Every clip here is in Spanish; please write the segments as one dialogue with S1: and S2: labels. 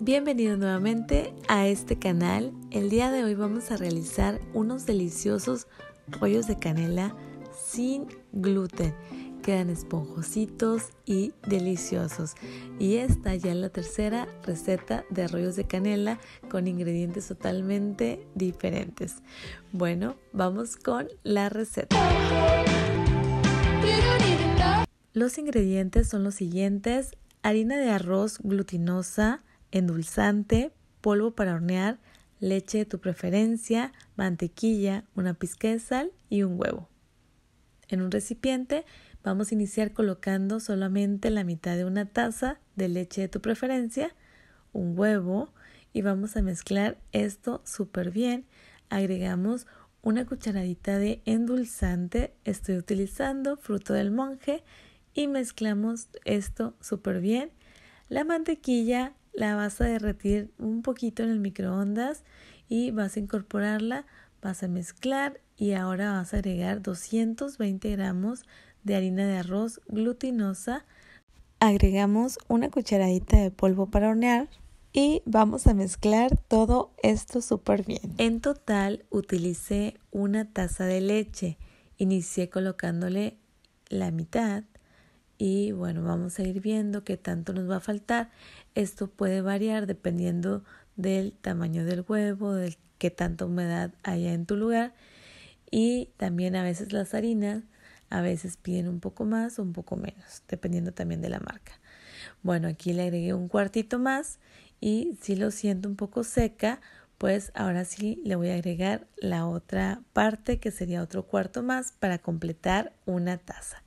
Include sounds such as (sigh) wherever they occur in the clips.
S1: Bienvenidos nuevamente a este canal. El día de hoy vamos a realizar unos deliciosos rollos de canela sin gluten. Quedan esponjositos y deliciosos. Y esta ya es la tercera receta de rollos de canela con ingredientes totalmente diferentes. Bueno, vamos con la receta. Los ingredientes son los siguientes. Harina de arroz glutinosa, endulzante, polvo para hornear, leche de tu preferencia, mantequilla, una pizca de sal y un huevo. En un recipiente vamos a iniciar colocando solamente la mitad de una taza de leche de tu preferencia, un huevo y vamos a mezclar esto súper bien. Agregamos una cucharadita de endulzante, estoy utilizando fruto del monje y mezclamos esto súper bien. La mantequilla, la vas a derretir un poquito en el microondas y vas a incorporarla, vas a mezclar y ahora vas a agregar 220 gramos de harina de arroz glutinosa. Agregamos una cucharadita de polvo para hornear y vamos a mezclar todo esto súper bien. En total utilicé una taza de leche. Inicié colocándole la mitad y bueno, vamos a ir viendo qué tanto nos va a faltar. Esto puede variar dependiendo del tamaño del huevo, de qué tanta humedad haya en tu lugar y también a veces las harinas a veces piden un poco más o un poco menos, dependiendo también de la marca. Bueno, aquí le agregué un cuartito más y si lo siento un poco seca, pues ahora sí le voy a agregar la otra parte que sería otro cuarto más para completar una taza.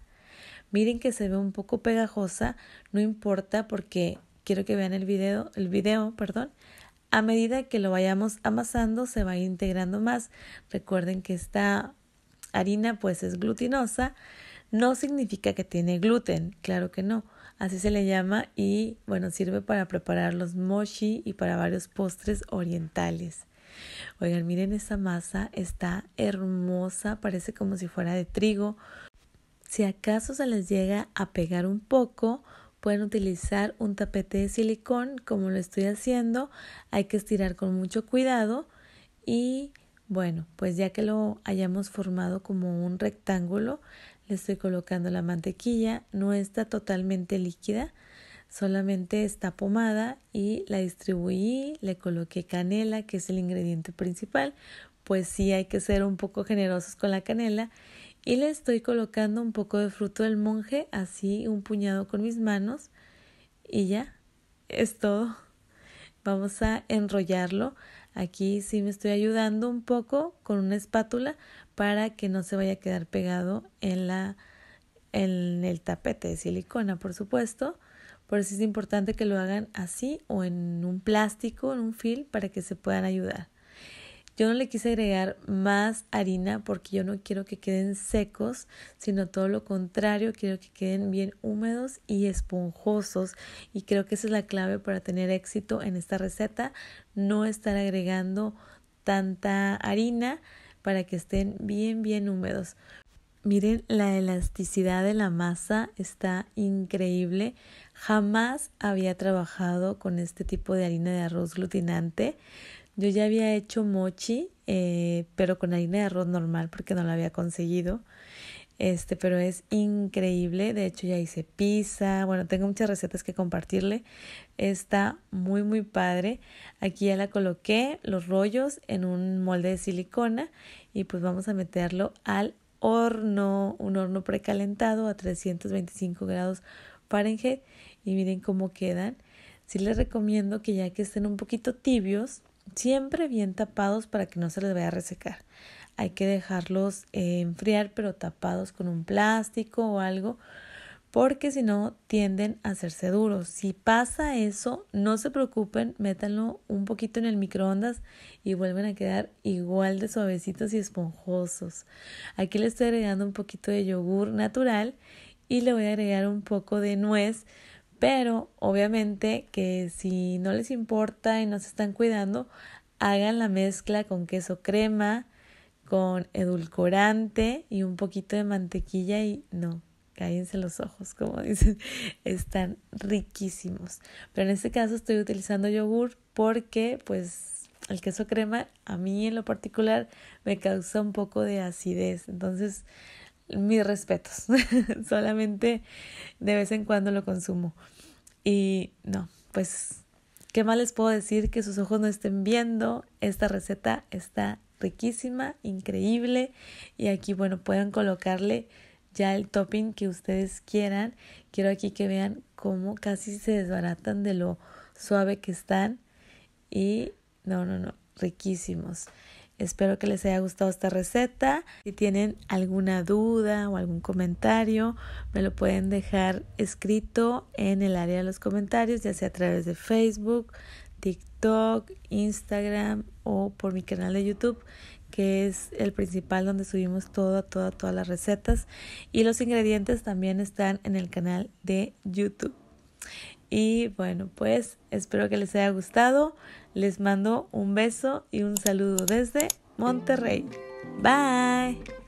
S1: Miren que se ve un poco pegajosa, no importa porque quiero que vean el video, el video, perdón. A medida que lo vayamos amasando se va integrando más. Recuerden que esta harina pues es glutinosa, no significa que tiene gluten, claro que no. Así se le llama y bueno, sirve para preparar los mochi y para varios postres orientales. Oigan, miren esa masa, está hermosa, parece como si fuera de trigo. Si acaso se les llega a pegar un poco, pueden utilizar un tapete de silicón como lo estoy haciendo. Hay que estirar con mucho cuidado y bueno, pues ya que lo hayamos formado como un rectángulo, le estoy colocando la mantequilla. No está totalmente líquida, solamente está pomada y la distribuí, le coloqué canela, que es el ingrediente principal. Pues sí, hay que ser un poco generosos con la canela y le estoy colocando un poco de fruto del monje, así un puñado con mis manos y ya, es todo. Vamos a enrollarlo. Aquí sí me estoy ayudando un poco con una espátula para que no se vaya a quedar pegado en la en el tapete de silicona, por supuesto. Por eso es importante que lo hagan así o en un plástico, en un film para que se puedan ayudar. Yo no le quise agregar más harina porque yo no quiero que queden secos, sino todo lo contrario, quiero que queden bien húmedos y esponjosos. Y creo que esa es la clave para tener éxito en esta receta, no estar agregando tanta harina para que estén bien, bien húmedos. Miren, la elasticidad de la masa está increíble. Jamás había trabajado con este tipo de harina de arroz glutinante. Yo ya había hecho mochi, eh, pero con harina de arroz normal porque no la había conseguido. Este, pero es increíble. De hecho, ya hice pizza. Bueno, tengo muchas recetas que compartirle. Está muy, muy padre. Aquí ya la coloqué los rollos en un molde de silicona y pues vamos a meterlo al horno, un horno precalentado a 325 grados Fahrenheit y miren cómo quedan. Sí les recomiendo que ya que estén un poquito tibios, siempre bien tapados para que no se les vaya a resecar. Hay que dejarlos eh, enfriar pero tapados con un plástico o algo porque si no tienden a hacerse duros. Si pasa eso, no se preocupen, métanlo un poquito en el microondas y vuelven a quedar igual de suavecitos y esponjosos. Aquí le estoy agregando un poquito de yogur natural y le voy a agregar un poco de nuez pero obviamente que si no les importa y no se están cuidando, hagan la mezcla con queso crema, con edulcorante y un poquito de mantequilla y no, cállense los ojos, como (laughs) dicen, están riquísimos. Pero en este caso estoy utilizando yogur porque pues el queso crema a mí en lo particular me causa un poco de acidez, entonces mis respetos. (laughs) Solamente de vez en cuando lo consumo. Y no, pues, ¿qué más les puedo decir? Que sus ojos no estén viendo. Esta receta está riquísima, increíble. Y aquí, bueno, pueden colocarle ya el topping que ustedes quieran. Quiero aquí que vean cómo casi se desbaratan de lo suave que están. Y no, no, no, riquísimos. Espero que les haya gustado esta receta. Si tienen alguna duda o algún comentario, me lo pueden dejar escrito en el área de los comentarios, ya sea a través de Facebook, TikTok, Instagram o por mi canal de YouTube, que es el principal donde subimos toda, toda, todas las recetas. Y los ingredientes también están en el canal de YouTube. Y bueno, pues espero que les haya gustado. Les mando un beso y un saludo desde Monterrey. Bye.